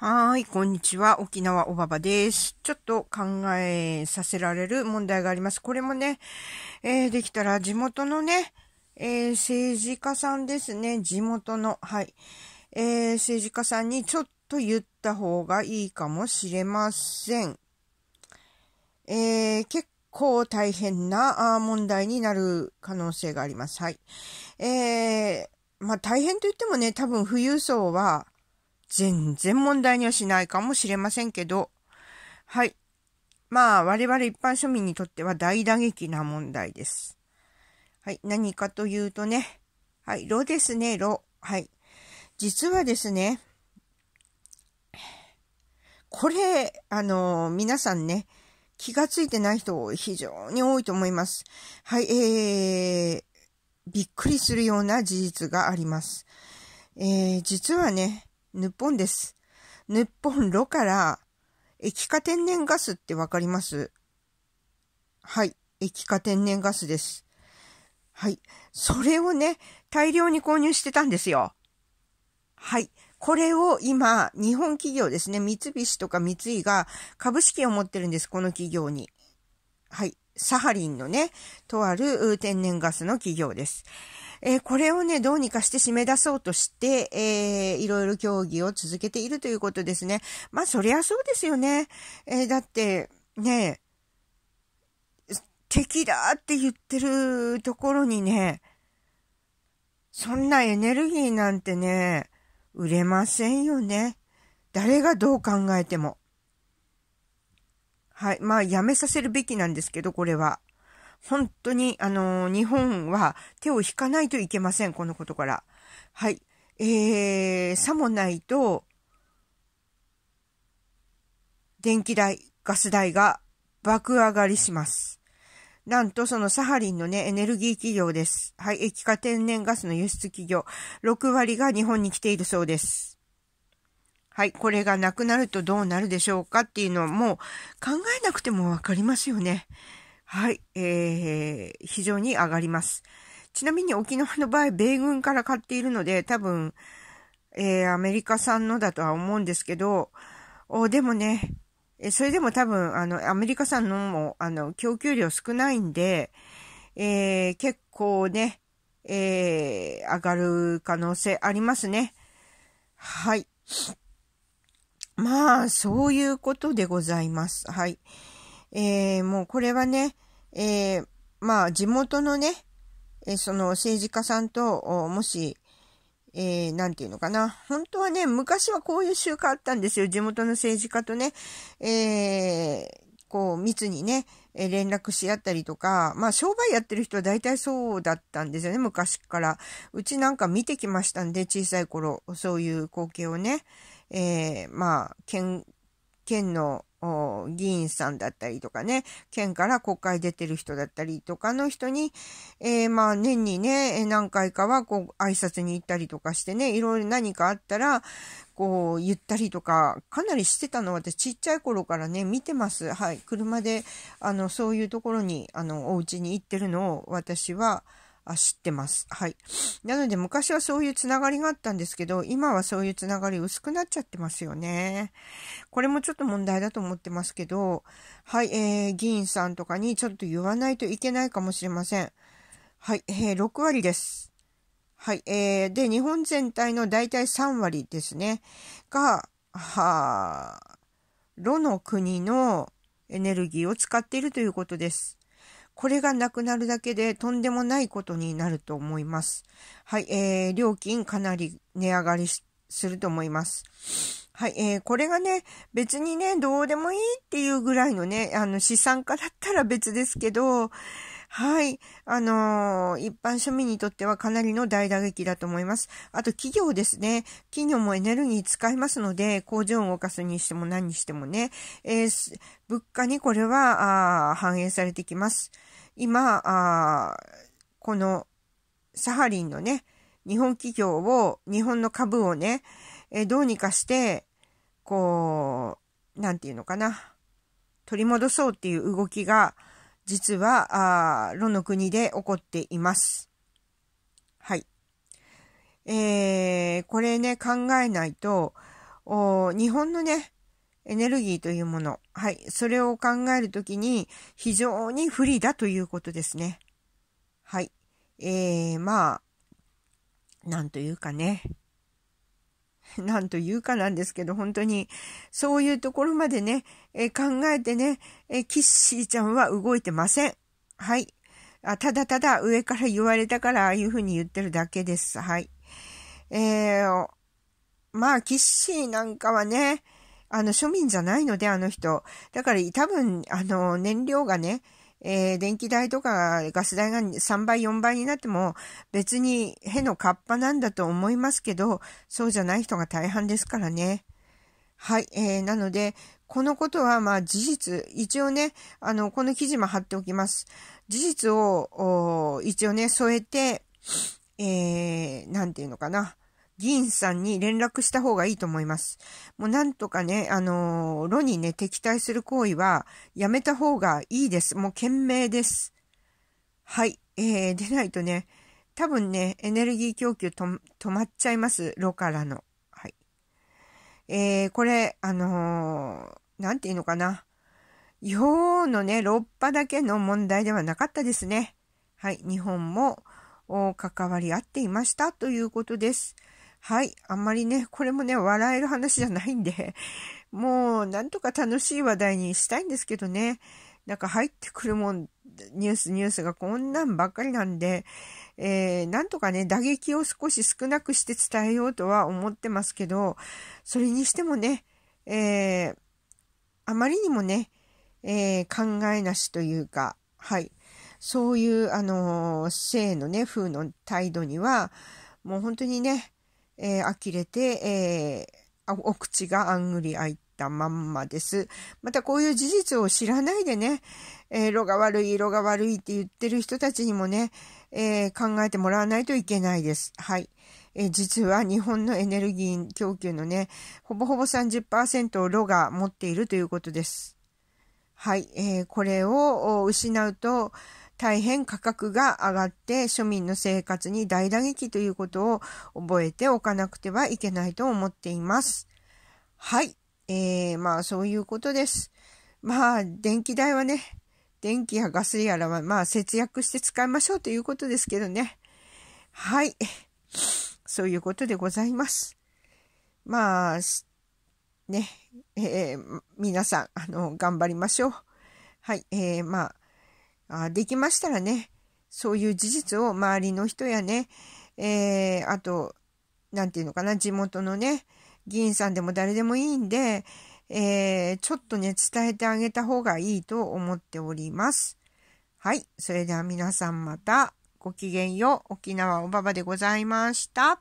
はい、こんにちは。沖縄おばばです。ちょっと考えさせられる問題があります。これもね、えー、できたら地元のね、えー、政治家さんですね。地元の、はい、えー、政治家さんにちょっと言った方がいいかもしれません。え結構大変な問題になる可能性があります。はい。えー、まあ、大変と言ってもね、多分富裕層は、全然問題にはしないかもしれませんけど、はい。まあ、我々一般庶民にとっては大打撃な問題です。はい。何かというとね、はい。炉ですね、炉。はい。実はですね、これ、あの、皆さんね、気がついてない人非常に多いと思います。はい、えー、びっくりするような事実があります。えー、実はね、ぬっぽんです。ぬっぽんロから、液化天然ガスってわかりますはい。液化天然ガスです。はい。それをね、大量に購入してたんですよ。はい。これを今、日本企業ですね、三菱とか三井が株式を持ってるんです、この企業に。はい。サハリンのね、とある天然ガスの企業です。えー、これをね、どうにかして締め出そうとして、えー、いろいろ競技を続けているということですね。まあ、そりゃそうですよね。えー、だって、ね、敵だって言ってるところにね、そんなエネルギーなんてね、売れませんよね。誰がどう考えても。はい。まあ、やめさせるべきなんですけど、これは。本当に、あのー、日本は手を引かないといけません、このことから。はい。えー、さもないと、電気代、ガス代が爆上がりします。なんとそのサハリンのね、エネルギー企業です。はい、液化天然ガスの輸出企業、6割が日本に来ているそうです。はい、これがなくなるとどうなるでしょうかっていうのはもう考えなくてもわかりますよね。はい、えー、非常に上がります。ちなみに沖縄の場合、米軍から買っているので、多分、えー、アメリカ産のだとは思うんですけど、おでもね、えそれでも多分、あの、アメリカ産のも、あの、供給量少ないんで、えー、結構ね、えー、上がる可能性ありますね。はい。まあ、そういうことでございます。はい。えー、もうこれはね、えー、まあ地元のね、えその政治家さんと、もし、えー、なんていうのかな。本当はね、昔はこういう習慣あったんですよ。地元の政治家とね、えー、こう、密にね、え連絡し合ったりとか、まあ、商売やってる人は大体そうだったんですよね、昔から。うちなんか見てきましたんで、小さい頃、そういう光景をね、えー、まあ、県、県の、議員さんだったりとかね、県から国会出てる人だったりとかの人に、えー、まあ年にね、何回かはこう挨拶に行ったりとかしてね、いろいろ何かあったら、こう言ったりとか、かなりしてたの私ちっちゃい頃からね、見てます。はい。車で、あの、そういうところに、あの、お家に行ってるのを私は、あ知ってます。はい。なので昔はそういうつながりがあったんですけど、今はそういうつながり薄くなっちゃってますよね。これもちょっと問題だと思ってますけど、はい、えー、議員さんとかにちょっと言わないといけないかもしれません。はい、えー、6割です。はい、えー、で、日本全体の大体3割ですね、が、はあ、炉の国のエネルギーを使っているということです。これがなくなるだけでとんでもないことになると思います。はい、えー、料金かなり値上がりすると思います。はい、えー、これがね、別にね、どうでもいいっていうぐらいのね、あの、資産家だったら別ですけど、はい。あのー、一般庶民にとってはかなりの大打撃だと思います。あと企業ですね。企業もエネルギー使いますので、工場を動かすにしても何にしてもね、えー、物価にこれは反映されてきます。今、あこのサハリンのね、日本企業を、日本の株をね、えどうにかして、こう、なんていうのかな、取り戻そうっていう動きが、実は、あロの国で起こっています。はい。えー、これね、考えないと、お日本のね、エネルギーというもの。はい。それを考えるときに非常に不利だということですね。はい。えー、まあ、なんというかね。なんというかなんですけど、本当に、そういうところまでね、えー、考えてね、えー、キッシーちゃんは動いてません。はい。あただただ上から言われたからああいうふうに言ってるだけです。はい。えー、まあ、キッシーなんかはね、あの、庶民じゃないので、あの人。だから、多分、あの、燃料がね、えー、電気代とかガス代が3倍、4倍になっても、別に、へのカッパなんだと思いますけど、そうじゃない人が大半ですからね。はい、えー、なので、このことは、まあ、事実、一応ね、あの、この記事も貼っておきます。事実を、一応ね、添えて、えー、なんていうのかな。議員さんに連絡した方がいいと思います。もうなんとかね、あの炉にね、敵対する行為はやめた方がいいです。もう賢明です。はい。えー、でないとね、多分ね、エネルギー供給と止まっちゃいます。炉からの。はい。えー、これ、あのー、なんていうのかな。洋のね、6波だけの問題ではなかったですね。はい。日本も関わり合っていましたということです。はい。あんまりね、これもね、笑える話じゃないんで、もう、なんとか楽しい話題にしたいんですけどね。なんか入ってくるもん、ニュース、ニュースがこんなんばっかりなんで、えー、なんとかね、打撃を少し少なくして伝えようとは思ってますけど、それにしてもね、えー、あまりにもね、えー、考えなしというか、はい。そういう、あのー、性のね、風の態度には、もう本当にね、えー、呆れて、えー、お口があんぐり開いたまんまです。またこういう事実を知らないでね、えー、色が悪い、色が悪いって言ってる人たちにもね、えー、考えてもらわないといけないです。はい。え実は日本のエネルギー供給のね、ほぼほぼ30%を炉が持っているということです。はい。えこれを失うと、大変価格が上がって庶民の生活に大打撃ということを覚えておかなくてはいけないと思っています。はい。えー、まあそういうことです。まあ電気代はね、電気やガスやらはまあ節約して使いましょうということですけどね。はい。そういうことでございます。まあ、ね、えー、皆さん、あの、頑張りましょう。はい、えー、まあ、あできましたらね、そういう事実を周りの人やね、えー、あと、なんていうのかな、地元のね、議員さんでも誰でもいいんで、えー、ちょっとね、伝えてあげた方がいいと思っております。はい。それでは皆さんまたごきげんよう。沖縄おばばでございました。